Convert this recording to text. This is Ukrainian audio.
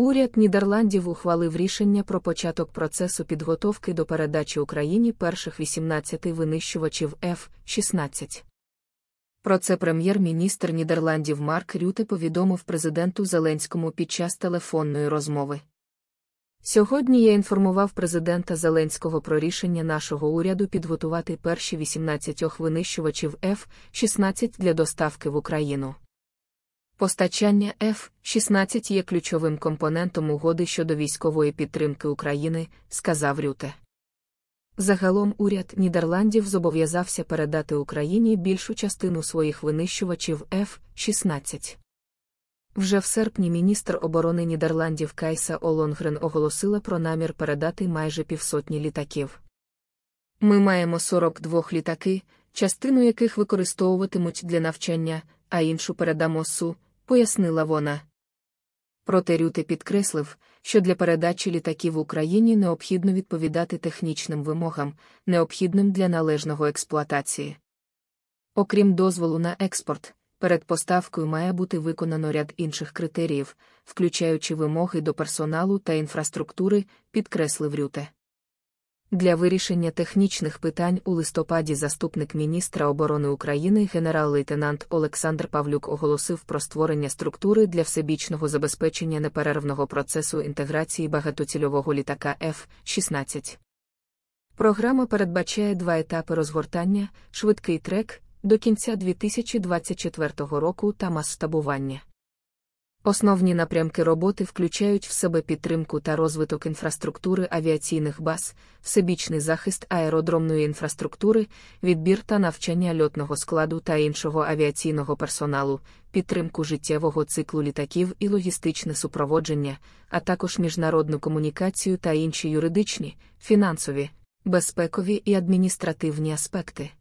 Уряд Нідерландів ухвалив рішення про початок процесу підготовки до передачі Україні перших 18 винищувачів F-16. Про це прем'єр-міністр Нідерландів Марк Рюте повідомив президенту Зеленському під час телефонної розмови. Сьогодні я інформував президента Зеленського про рішення нашого уряду підготувати перші 18 винищувачів F-16 для доставки в Україну. Постачання F-16 є ключовим компонентом угоди щодо військової підтримки України, сказав Рюте. Загалом уряд Нідерландів зобов'язався передати Україні більшу частину своїх винищувачів F-16. Вже в серпні міністр оборони Нідерландів Кайса Олонгрен оголосила про намір передати майже півсотні літаків. Ми маємо 42 літаки, частину яких використовуватимуть для навчання, а іншу передамо Су пояснила вона. Проте Рюте підкреслив, що для передачі літаків в Україні необхідно відповідати технічним вимогам, необхідним для належного експлуатації. Окрім дозволу на експорт, перед поставкою має бути виконано ряд інших критеріїв, включаючи вимоги до персоналу та інфраструктури, підкреслив Рюте. Для вирішення технічних питань у листопаді заступник міністра оборони України генерал-лейтенант Олександр Павлюк оголосив про створення структури для всебічного забезпечення неперервного процесу інтеграції багатоцільового літака F-16. Програма передбачає два етапи розгортання, швидкий трек до кінця 2024 року та масштабування. Основні напрямки роботи включають в себе підтримку та розвиток інфраструктури авіаційних баз, всебічний захист аеродромної інфраструктури, відбір та навчання льотного складу та іншого авіаційного персоналу, підтримку життєвого циклу літаків і логістичне супроводження, а також міжнародну комунікацію та інші юридичні, фінансові, безпекові і адміністративні аспекти.